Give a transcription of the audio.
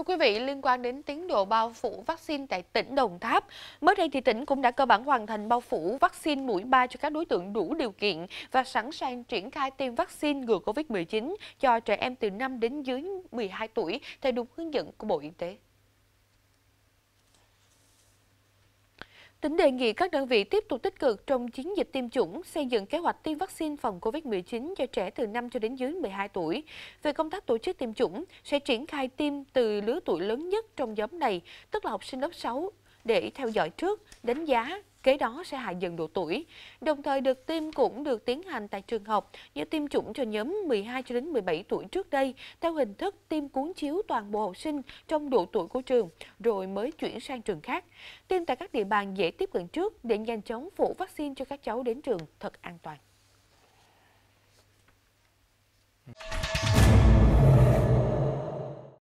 Thưa quý vị, liên quan đến tiến độ bao phủ vaccine tại tỉnh Đồng Tháp, mới đây thì tỉnh cũng đã cơ bản hoàn thành bao phủ vaccine mũi 3 cho các đối tượng đủ điều kiện và sẵn sàng triển khai tiêm vaccine ngừa COVID-19 cho trẻ em từ 5 đến dưới 12 tuổi theo đúng hướng dẫn của Bộ Y tế. Tỉnh đề nghị các đơn vị tiếp tục tích cực trong chiến dịch tiêm chủng, xây dựng kế hoạch tiêm vaccine phòng COVID-19 cho trẻ từ 5 cho đến dưới 12 tuổi. Về công tác tổ chức tiêm chủng, sẽ triển khai tiêm từ lứa tuổi lớn nhất trong nhóm này, tức là học sinh lớp 6, để theo dõi trước, đánh giá kế đó sẽ hạ dần độ tuổi. Đồng thời được tiêm cũng được tiến hành tại trường học như tiêm chủng cho nhóm 12 cho đến 17 tuổi trước đây theo hình thức tiêm cuốn chiếu toàn bộ học sinh trong độ tuổi của trường rồi mới chuyển sang trường khác. Tiêm tại các địa bàn dễ tiếp cận trước để nhanh chóng phủ vaccine cho các cháu đến trường thật an toàn.